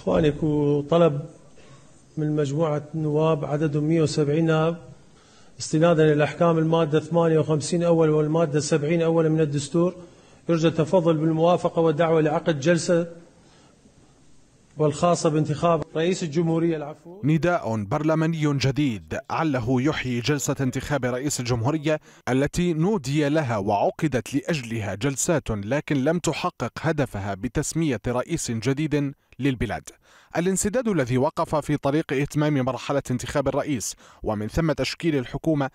إخوانك طلب من مجموعة نواب عددهم 170 نائب استنادا إلى أحكام المادة 58 أول والمادة 70 أول من الدستور يرجى التفضل بالموافقة والدعوة لعقد جلسة والخاصة بانتخاب رئيس الجمهورية العفو نداء برلماني جديد عله يحيي جلسة انتخاب رئيس الجمهورية التي نودي لها وعقدت لأجلها جلسات لكن لم تحقق هدفها بتسمية رئيس جديد للبلاد الانسداد الذي وقف في طريق إتمام مرحلة انتخاب الرئيس ومن ثم تشكيل الحكومة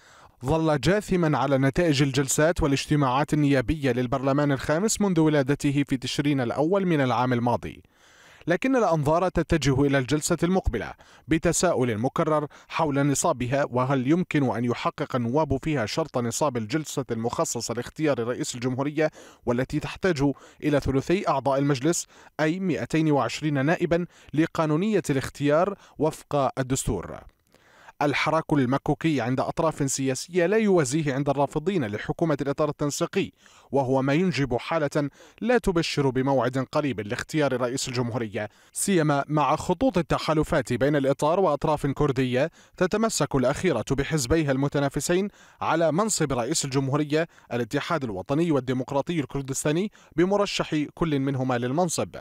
ظل جاثما على نتائج الجلسات والاجتماعات النيابية للبرلمان الخامس منذ ولادته في تشرين الأول من العام الماضي لكن الأنظار تتجه إلى الجلسة المقبلة بتساؤل مكرر حول نصابها وهل يمكن أن يحقق النواب فيها شرط نصاب الجلسة المخصصة لاختيار رئيس الجمهورية والتي تحتاج إلى ثلثي أعضاء المجلس أي 220 نائبا لقانونية الاختيار وفق الدستور الحراك المكوكي عند أطراف سياسية لا يوازيه عند الرافضين لحكومة الإطار التنسيقي وهو ما ينجب حالة لا تبشر بموعد قريب لاختيار رئيس الجمهورية سيما مع خطوط التحالفات بين الإطار وأطراف كردية تتمسك الأخيرة بحزبيها المتنافسين على منصب رئيس الجمهورية الاتحاد الوطني والديمقراطي الكردستاني بمرشح كل منهما للمنصب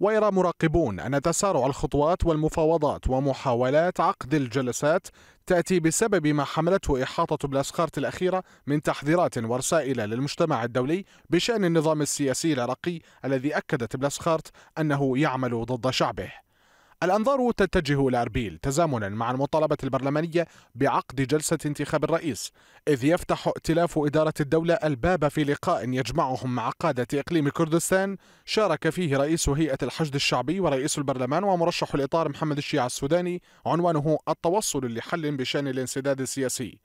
ويرى مراقبون أن تسارع الخطوات والمفاوضات ومحاولات عقد الجلسات تأتي بسبب ما حملته إحاطة بلاسخارت الأخيرة من تحذيرات ورسائل للمجتمع الدولي بشأن النظام السياسي العراقي الذي أكدت بلاسخارت أنه يعمل ضد شعبه الأنظار تتجه إلى أربيل تزامنا مع المطالبة البرلمانية بعقد جلسة انتخاب الرئيس إذ يفتح ائتلاف إدارة الدولة الباب في لقاء يجمعهم مع قادة إقليم كردستان شارك فيه رئيس هيئة الحشد الشعبي ورئيس البرلمان ومرشح الإطار محمد الشيع السوداني عنوانه التوصل لحل بشأن الانسداد السياسي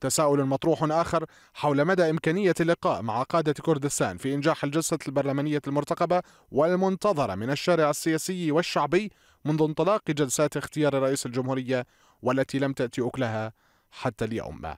تساؤل مطروح آخر حول مدى إمكانية اللقاء مع قادة كردستان في إنجاح الجلسة البرلمانية المرتقبة والمنتظرة من الشارع السياسي والشعبي منذ انطلاق جلسات اختيار رئيس الجمهورية والتي لم تأتي أكلها حتى اليوم